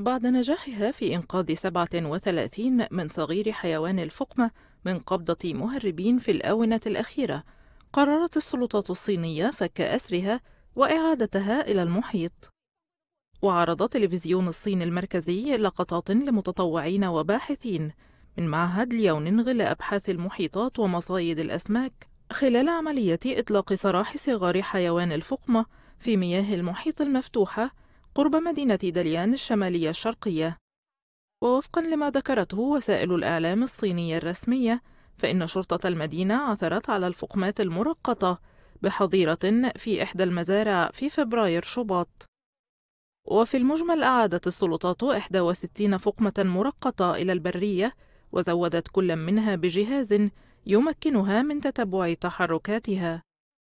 بعد نجاحها في إنقاذ 37 من صغير حيوان الفقمة من قبضة مهربين في الآونة الأخيرة، قررت السلطات الصينية فك أسرها وإعادتها إلى المحيط. وعرض تلفزيون الصين المركزي لقطات لمتطوعين وباحثين من معهد ليونغ لأبحاث المحيطات ومصايد الأسماك خلال عملية إطلاق سراح صغار حيوان الفقمة في مياه المحيط المفتوحة قرب مدينة دليان الشمالية الشرقية ووفقا لما ذكرته وسائل الإعلام الصينية الرسمية فإن شرطة المدينة عثرت على الفقمات المرقطة بحظيرة في إحدى المزارع في فبراير شباط وفي المجمل أعادت السلطات 61 فقمة مرقطة إلى البرية وزودت كل منها بجهاز يمكنها من تتبع تحركاتها